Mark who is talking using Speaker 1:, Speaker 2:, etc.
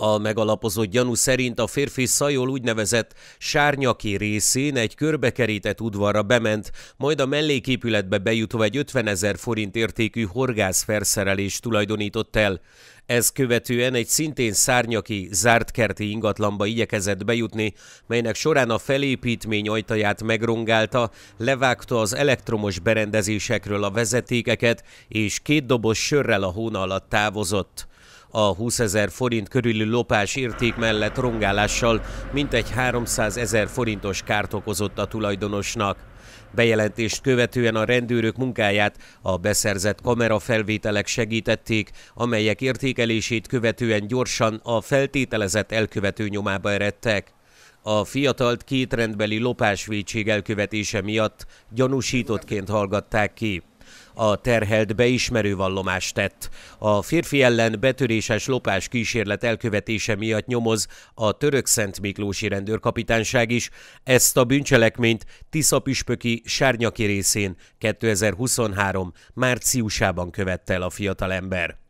Speaker 1: A megalapozott gyanú szerint a férfi Szajol úgynevezett sárnyaki részén egy körbekerített udvarra bement, majd a melléképületbe bejutva egy 50 ezer forint értékű horgászferszerelést tulajdonított el. Ez követően egy szintén szárnyaki, zárt kerti ingatlanba igyekezett bejutni, melynek során a felépítmény ajtaját megrongálta, levágta az elektromos berendezésekről a vezetékeket, és két doboz sörrel a hóna alatt távozott. A 20 ezer forint körüli lopás érték mellett rongálással mintegy 300 ezer forintos kárt okozott a tulajdonosnak. Bejelentést követően a rendőrök munkáját a beszerzett kamerafelvételek segítették, amelyek értékelését követően gyorsan a feltételezett elkövető nyomába eredtek. A fiatalt két rendbeli lopásvédség elkövetése miatt gyanúsítottként hallgatták ki a terhelt beismerő vallomást tett. A férfi ellen betöréses lopás kísérlet elkövetése miatt nyomoz a török Szent Miklósi rendőrkapitányság is. Ezt a bűncselekményt Tisza püspöki sárnyaki részén 2023. márciusában követte el a fiatalember.